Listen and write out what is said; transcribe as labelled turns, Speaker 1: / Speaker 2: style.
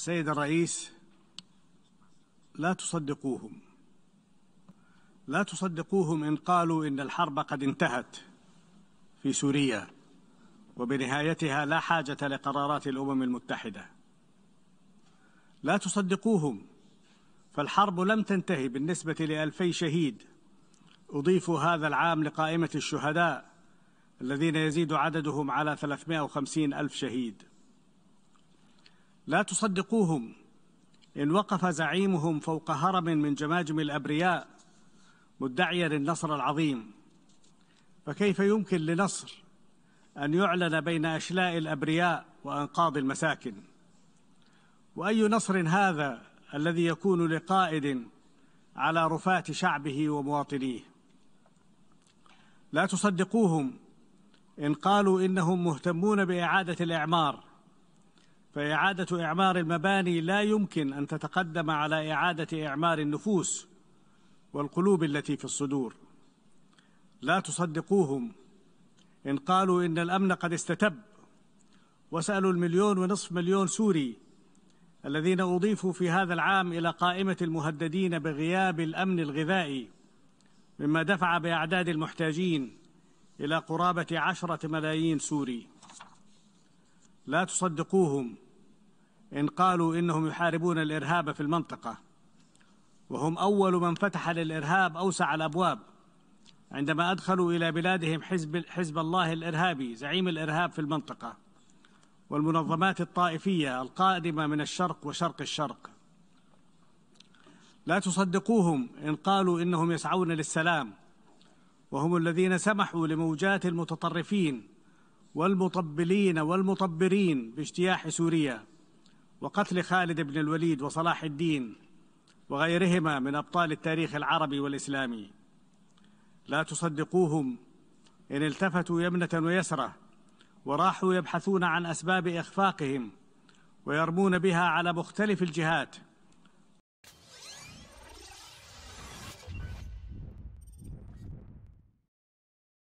Speaker 1: سيد الرئيس لا تصدقوهم لا تصدقوهم إن قالوا إن الحرب قد انتهت في سوريا وبنهايتها لا حاجة لقرارات الأمم المتحدة لا تصدقوهم فالحرب لم تنتهي بالنسبة لألفي شهيد أضيفوا هذا العام لقائمة الشهداء الذين يزيد عددهم على 350 ألف شهيد لا تصدقوهم إن وقف زعيمهم فوق هرم من جماجم الأبرياء مدعيا النصر العظيم فكيف يمكن لنصر أن يعلن بين أشلاء الأبرياء وأنقاض المساكن وأي نصر هذا الذي يكون لقائد على رفاة شعبه ومواطنيه لا تصدقوهم إن قالوا إنهم مهتمون بإعادة الإعمار فإعادة إعمار المباني لا يمكن أن تتقدم على إعادة إعمار النفوس والقلوب التي في الصدور لا تصدقوهم إن قالوا إن الأمن قد استتب وسألوا المليون ونصف مليون سوري الذين أضيفوا في هذا العام إلى قائمة المهددين بغياب الأمن الغذائي مما دفع بأعداد المحتاجين إلى قرابة عشرة ملايين سوري لا تصدقوهم إن قالوا إنهم يحاربون الإرهاب في المنطقة وهم أول من فتح للإرهاب أوسع الأبواب عندما أدخلوا إلى بلادهم حزب, حزب الله الإرهابي زعيم الإرهاب في المنطقة والمنظمات الطائفية القادمة من الشرق وشرق الشرق لا تصدقوهم إن قالوا إنهم يسعون للسلام وهم الذين سمحوا لموجات المتطرفين والمطبلين والمطبرين باجتياح سوريا وقتل خالد بن الوليد وصلاح الدين وغيرهما من ابطال التاريخ العربي والاسلامي لا تصدقوهم ان التفتوا يمنه ويسره وراحوا يبحثون عن اسباب اخفاقهم ويرمون بها على مختلف الجهات